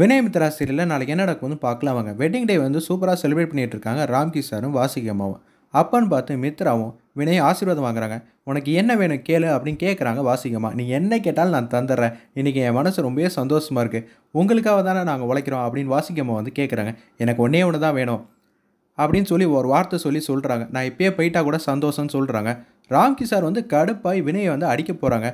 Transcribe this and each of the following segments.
வினயமித்ரா சீரியலில் நாளைக்கு என்ன நடக்கும்னு பார்க்கலாம் வாங்க வெட்டிங் டே வந்து சூப்பராக செலிப்ரேட் பண்ணிகிட்டு இருக்காங்க ராம்கி சாரும் அம்மாவும் அப்பான்னு பார்த்து மித்ராவும் வினய ஆசீர்வாதம் வாங்குறாங்க உனக்கு என்ன வேணும் கேளு அப்படின்னு கேட்குறாங்க வாசிக்கம்மா நீ என்ன கேட்டாலும் நான் தந்துடுறேன் இன்றைக்கி என் மனசு ரொம்பவே சந்தோஷமாக இருக்குது உங்களுக்காக தானே நாங்கள் உழைக்கிறோம் அப்படின்னு வாசிக்கம்மா வந்து கேட்குறாங்க எனக்கு ஒன்றே ஒன்று தான் வேணும் அப்படின்னு சொல்லி ஒரு வார்த்தை சொல்லி சொல்கிறாங்க நான் இப்பயே போயிட்டால் கூட சந்தோஷம்னு சொல்கிறாங்க ராம்கி சார் வந்து கடுப்பாய் வினயை வந்து அடிக்க போகிறாங்க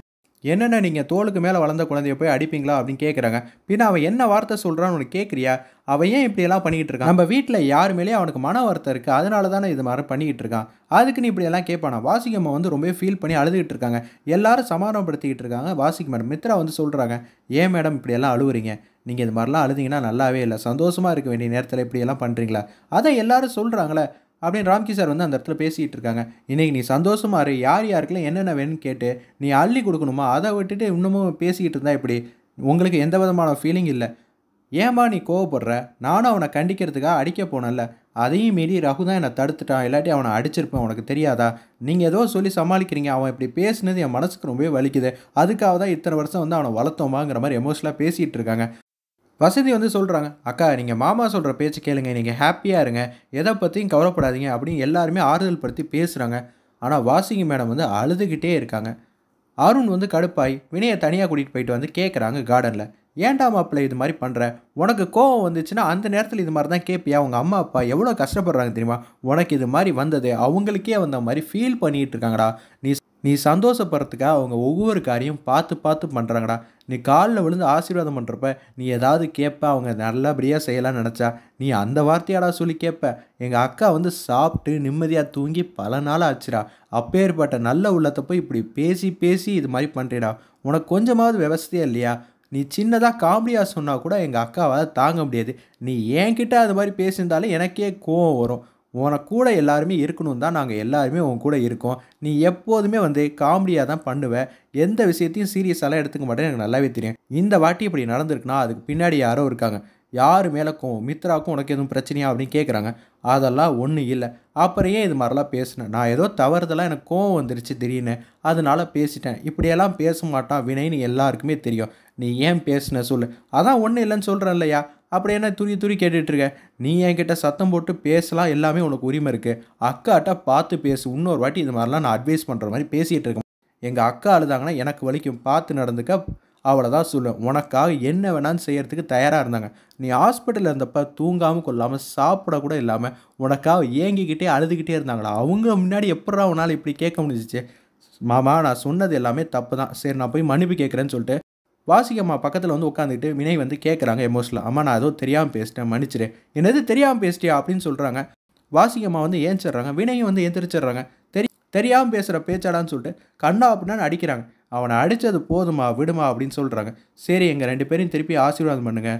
என்னென்ன நீங்கள் தோளுக்கு மேலே வளர்ந்த குழந்தைய போய் அடிப்பீங்களா அப்படின்னு கேட்குறாங்க பின்ன அவன் என்ன வார்த்தை சொல்கிறான்னு உனக்கு கேட்குறியா அவன் ஏன் இப்படியெல்லாம் பண்ணிக்கிட்டு இருக்கான் நம்ம வீட்டில் யார் மேலே அவனுக்கு மன வார்த்தை இருக்குது அதனால தானே இது மாதிரி பண்ணிக்கிட்டு இருக்கான் அதுக்கு நீ இப்படியெல்லாம் கேட்பானா வாசிக்கம் வந்து ரொம்பவே ஃபீல் பண்ணி அழுதுகிட்டு இருக்காங்க எல்லாரும் சமாதானப்படுத்திக்கிட்டு இருக்காங்க வாசிக் மேடம் மித்ரா வந்து சொல்கிறாங்க ஏன் மேடம் இப்படியெல்லாம் அழுவுறீங்க நீங்கள் இது மாதிரிலாம் அழுதிங்கன்னா நல்லாவே இல்லை சந்தோஷமாக இருக்க வேண்டிய நேரத்தில் இப்படியெல்லாம் பண்ணுறீங்களா அதை எல்லாரும் சொல்கிறாங்களே அப்படின்னு ராம்கி சார் வந்து அந்த இடத்துல பேசிகிட்டு இருக்காங்க இன்றைக்கி நீ சந்தோஷமாக இரு யார் யாருக்குலாம் என்னென்ன வேணும்னு கேட்டு நீ அள்ளி கொடுக்கணுமா அதை விட்டுட்டு இன்னமும் பேசிக்கிட்டு இருந்தா இப்படி உங்களுக்கு எந்த விதமான ஃபீலிங் இல்லை ஏமா நீ கோவப்படுற நானும் அவனை கண்டிக்கிறதுக்காக அடிக்க போனேன்ல அதையும் மீறி ரகு தான் என்னை தடுத்துட்டான் இல்லாட்டி அவனை அடிச்சிருப்பேன் உனக்கு தெரியாதா நீங்கள் ஏதோ சொல்லி சமாளிக்கிறீங்க அவன் இப்படி பேசினது என் மனசுக்கு ரொம்பவே வலிக்குது அதுக்காக தான் இத்தனை வருஷம் வந்து அவனை வளர்த்தோமாங்கிற மாதிரி எமோஷனலாக பேசிகிட்டு இருக்காங்க வசதி வந்து சொல்கிறாங்க அக்கா நீங்கள் மாமா சொல்கிற பேச்சு கேளுங்க நீங்கள் ஹாப்பியாக இருங்க எதை பற்றியும் கவலைப்படாதீங்க அப்படின்னு எல்லாருமே ஆறுதல் படுத்தி பேசுகிறாங்க ஆனால் வாசிங்க மேடம் வந்து அழுதுகிட்டே இருக்காங்க அருண் வந்து கடுப்பாய் வினையை தனியாக கூட்டிகிட்டு போயிட்டு வந்து கேட்குறாங்க கார்டனில் ஏன்டா மாப்பிள்ளை இது மாதிரி பண்ணுற உனக்கு கோவம் வந்துச்சுன்னா அந்த நேரத்தில் இது மாதிரி தான் கேட்பியா உங்கள் அம்மா அப்பா எவ்வளோ கஷ்டப்படுறாங்க தெரியுமா உனக்கு இது மாதிரி வந்தது அவங்களுக்கே வந்த மாதிரி ஃபீல் பண்ணிகிட்டு இருக்காங்கடா நீ நீ சந்தோஷப்படுறதுக்காக அவங்க ஒவ்வொரு காரியம் பார்த்து பார்த்து பண்ணுறாங்கடா நீ காலில் விழுந்து ஆசீர்வாதம் பண்ணுறப்ப நீ ஏதாவது கேட்ப அவங்க நல்லபடியாக செய்யலாம்னு நினச்சா நீ அந்த வார்த்தையாடா சொல்லி கேட்ப எங்கள் அக்கா வந்து சாப்பிட்டு நிம்மதியாக தூங்கி பல நாள் ஆச்சுடா அப்பேற்பட்ட நல்ல உள்ளத்தை போய் இப்படி பேசி பேசி இது மாதிரி பண்ணுறீடா உனக்கு கொஞ்சமாவது விவசாயம் இல்லையா நீ சின்னதாக காமெடியாக சொன்னால் கூட எங்கள் அக்காவை தாங்க முடியாது நீ என்கிட்ட அது மாதிரி பேசியிருந்தாலும் எனக்கே கோவம் வரும் உன கூட எல்லாருமே இருக்கணும் தான் நாங்கள் எல்லாருமே உன் கூட இருக்கோம் நீ எப்போதுமே வந்து காமெடியாக தான் பண்ணுவேன் எந்த விஷயத்தையும் சீரியஸாலாம் எடுத்துக்க மாட்டேன் எனக்கு நல்லாவே தெரியும் இந்த வாட்டி இப்படி நடந்திருக்குன்னா அதுக்கு பின்னாடி யாரோ இருக்காங்க யார் மேலக்கும் மித்ராவுக்கும் உனக்கு எதுவும் பிரச்சனையா அப்படின்னு கேட்குறாங்க அதெல்லாம் ஒன்றும் இல்லை அப்புறம் ஏன் இது மாதிரிலாம் பேசினேன் நான் ஏதோ தவறுதெல்லாம் எனக்கு கோவம் வந்துருச்சு திடீர்னு அதனால பேசிட்டேன் இப்படியெல்லாம் பேச மாட்டான் வினைன்னு எல்லாருக்குமே தெரியும் நீ ஏன் பேசின சொல்லு அதான் ஒன்றும் இல்லைன்னு சொல்கிறேன் இல்லையா அப்படி என்ன துரி துரி கேட்டுட்ருக்க நீ என்கிட்ட சத்தம் போட்டு பேசலாம் எல்லாமே உனக்கு உரிமை இருக்குது அக்காட்ட பார்த்து பேசு இன்னொரு வாட்டி இது மாதிரிலாம் நான் அட்வைஸ் பண்ணுற மாதிரி பேசிகிட்டு இருக்கேன் எங்கள் அக்கா அழுதாங்கன்னா எனக்கு வலிக்கும் பார்த்து நடந்துக்க அவ்வளோதான் சொல்லுவேன் உனக்காக என்ன வேணாலும் செய்கிறதுக்கு தயாராக இருந்தாங்க நீ ஹாஸ்பிட்டலில் இருந்தப்போ தூங்காமல் கொள்ளாமல் சாப்பிடக்கூட இல்லாமல் உனக்காக ஏங்கிக்கிட்டே அழுதுகிட்டே இருந்தாங்களா அவங்க முன்னாடி எப்படா உன்னால் இப்படி கேட்க முடிஞ்சிச்சு மாமா நான் சொன்னது எல்லாமே தப்பு தான் சரி நான் போய் மன்னிப்பு கேட்குறேன்னு சொல்லிட்டு வாசிக்க அம்மா பக்கத்தில் வந்து உட்காந்துட்டு வினய் வந்து கேட்குறாங்க எமோஷனலாக அம்மா நான் ஏதோ தெரியாமல் பேசிட்டேன் மன்னிச்சிடு என்னது தெரியாமல் பேசிட்டியா அப்படின்னு சொல்கிறாங்க வாசிக்கம்மா வந்து ஏஞ்சிடுறாங்க வினயும் வந்து எந்திரிச்சிடுறாங்க தெரிய தெரியாமல் பேசுகிற பேச்சாடான்னு சொல்லிட்டு கண்ணா அப்படின்னா அடிக்கிறாங்க அவனை அடித்தது போதுமா விடுமா அப்படின்னு சொல்கிறாங்க சரி எங்கள் ரெண்டு பேரும் திருப்பி ஆசீர்வாதம் பண்ணுங்கள்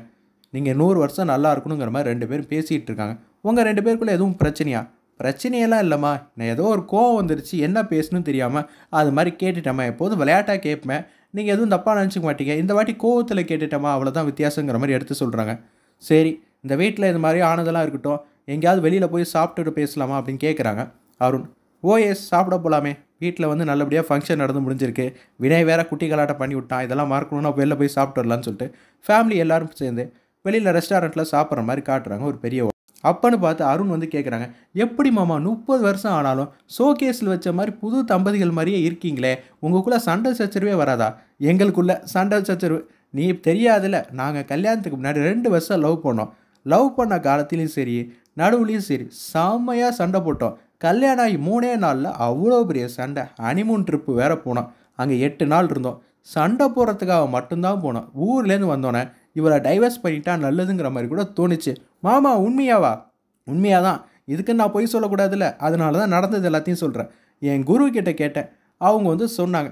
நீங்கள் நூறு வருஷம் நல்லா இருக்கணுங்கிற மாதிரி ரெண்டு பேரும் பேசிகிட்டு இருக்காங்க உங்கள் ரெண்டு பேருக்குள்ளே எதுவும் பிரச்சனையா பிரச்சனையெல்லாம் இல்லைம்மா நான் ஏதோ ஒரு கோவம் வந்துருச்சு என்ன பேசணும்னு தெரியாமல் அது மாதிரி கேட்டுட்டேம்மா எப்போதும் விளையாட்டாக கேட்பேன் நீங்கள் எதுவும் தப்பாக நினச்சிக்க மாட்டீங்க இந்த வாட்டி கோவத்தில் கேட்டுட்டோமா அவ்வளோதான் வித்தியாசங்கிற மாதிரி எடுத்து சொல்கிறாங்க சரி இந்த வீட்டில் இது மாதிரி ஆனதெல்லாம் இருக்கட்டும் எங்கேயாவது வெளியில் போய் சாப்பிட்டுட்டு பேசலாமா அப்படின்னு கேட்குறாங்க அருண் ஓஎஸ் சாப்பிட போகலாமே வீட்டில் வந்து நல்லபடியாக ஃபங்க்ஷன் நடந்து முடிஞ்சிருக்கு வினய் வேற குட்டி கலாட்டம் பண்ணி விட்டான் இதெல்லாம் மறக்கணும்னா வெளில போய் சாப்பிட்டு வரலான்னு சொல்லிட்டு ஃபேமிலி எல்லோரும் சேர்ந்து வெளியில் ரெஸ்டாரண்ட்டில் சாப்பிட்ற மாதிரி காட்டுறாங்க ஒரு பெரிய அப்பன்னு பார்த்து அருண் வந்து கேட்குறாங்க எப்படி மாமா முப்பது வருஷம் ஆனாலும் ஷோகேஸில் வச்ச மாதிரி புது தம்பதிகள் மாதிரியே இருக்கீங்களே உங்களுக்குள்ளே சண்டை சச்சரவே வராதா எங்களுக்குள்ளே சண்டை சச்சரவு நீ தெரியாதுல்ல நாங்கள் கல்யாணத்துக்கு முன்னாடி ரெண்டு வருஷம் லவ் பண்ணோம் லவ் பண்ண காலத்துலேயும் சரி நடுவுலையும் சரி செம்மையாக சண்டை போட்டோம் கல்யாணம் ஆகி மூணே நாளில் அவ்வளோ பெரிய சண்டை அனிமூன் ட்ரிப்பு வேறு போனோம் அங்கே எட்டு நாள் இருந்தோம் சண்டை போடுறதுக்காக மட்டும்தான் போனோம் ஊர்லேருந்து வந்தோன்னே இவரை டைவர்ஸ் பண்ணிட்டா நல்லதுங்கிற மாதிரி கூட தோணுச்சு மாமா உண்மையாவா உண்மையாக தான் இதுக்கு நான் பொய் சொல்லக்கூடாதுல்ல அதனால தான் நடந்தது எல்லாத்தையும் சொல்கிறேன் என் குரு கிட்ட கேட்டேன் அவங்க வந்து சொன்னாங்க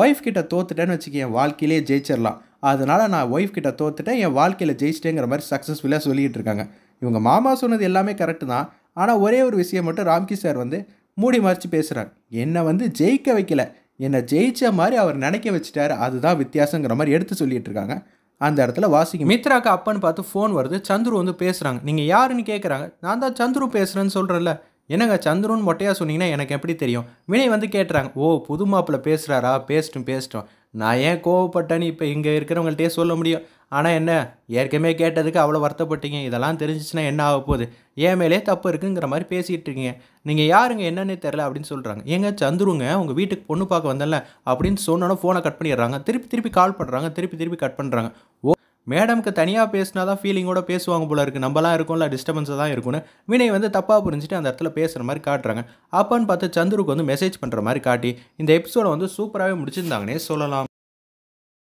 ஒய்ஃப் கிட்ட தோத்துட்டேன்னு வச்சுக்க என் வாழ்க்கையிலே ஜெயிச்சிடலாம் அதனால் நான் ஒய்ஃப் கிட்ட தோத்துட்டேன் என் வாழ்க்கையில் ஜெயிச்சிட்டேங்கிற மாதிரி சக்ஸஸ்ஃபுல்லாக சொல்லிகிட்டு இருக்காங்க இவங்க மாமா சொன்னது எல்லாமே கரெக்டு தான் ஆனால் ஒரே ஒரு விஷயம் மட்டும் ராம்கி சார் வந்து மூடி மறைச்சு பேசுகிறார் என்னை வந்து ஜெயிக்க வைக்கல என்னை ஜெயித்த மாதிரி அவர் நினைக்க வச்சுட்டாரு அதுதான் வித்தியாசங்கிற மாதிரி எடுத்து சொல்லிகிட்டு இருக்காங்க அந்த இடத்துல வாசிக்கும் மித்ராக்கு அப்பன்னு பார்த்து ஃபோன் வருது சந்துரு வந்து பேசுகிறாங்க நீங்கள் யாருன்னு கேட்குறாங்க நான் தான் சந்துரு பேசுகிறேன்னு சொல்கிறேன்ல என்னங்க சந்துருன்னு மொட்டையாக சொன்னீங்கன்னா எனக்கு எப்படி தெரியும் வினய் வந்து கேட்டுறாங்க ஓ புது மாப்பிள்ள பேசுகிறாரா பேசிட்டும் பேசிட்டோம் நான் ஏன் கோவப்பட்டேன்னு இப்போ இங்கே இருக்கிறவங்கள்ட்டே சொல்ல முடியும் ஆனால் என்ன ஏற்கனவே கேட்டதுக்கு அவ்வளோ வருத்தப்பட்டீங்க இதெல்லாம் தெரிஞ்சிச்சுன்னா என்ன ஆக போகுது ஏன் மேலே தப்பு இருக்குங்கிற மாதிரி பேசிகிட்டு இருக்கீங்க நீங்கள் யாருங்க என்னன்னு தெரில அப்படின்னு சொல்கிறாங்க ஏங்க சந்துருங்க உங்கள் வீட்டுக்கு பொண்ணு பார்க்க வந்தல அப்படின்னு சொன்னோன்னா ஃபோனை கட் பண்ணிடுறாங்க திருப்பி திருப்பி கால் பண்ணுறாங்க திருப்பி திருப்பி கட் பண்ணுறாங்க ஓ மேடம்க்கு தனியாக பேசினா தான் ஃபீலிங்கோட பேசுவாங்க போல இருக்குது நம்மலாம் இருக்கும்ல டிஸ்டர்பன்ஸாக தான் இருக்கும்னு வினய் வந்து தப்பாக புரிஞ்சுட்டு அந்த இடத்துல பேசுகிற மாதிரி காட்டுறாங்க அப்போன்னு பார்த்து சந்துருக்கு வந்து மெசேஜ் பண்ணுற மாதிரி காட்டி இந்த எபிசோடை வந்து சூப்பராகவே முடிச்சிருந்தாங்கன்னே சொல்லலாம்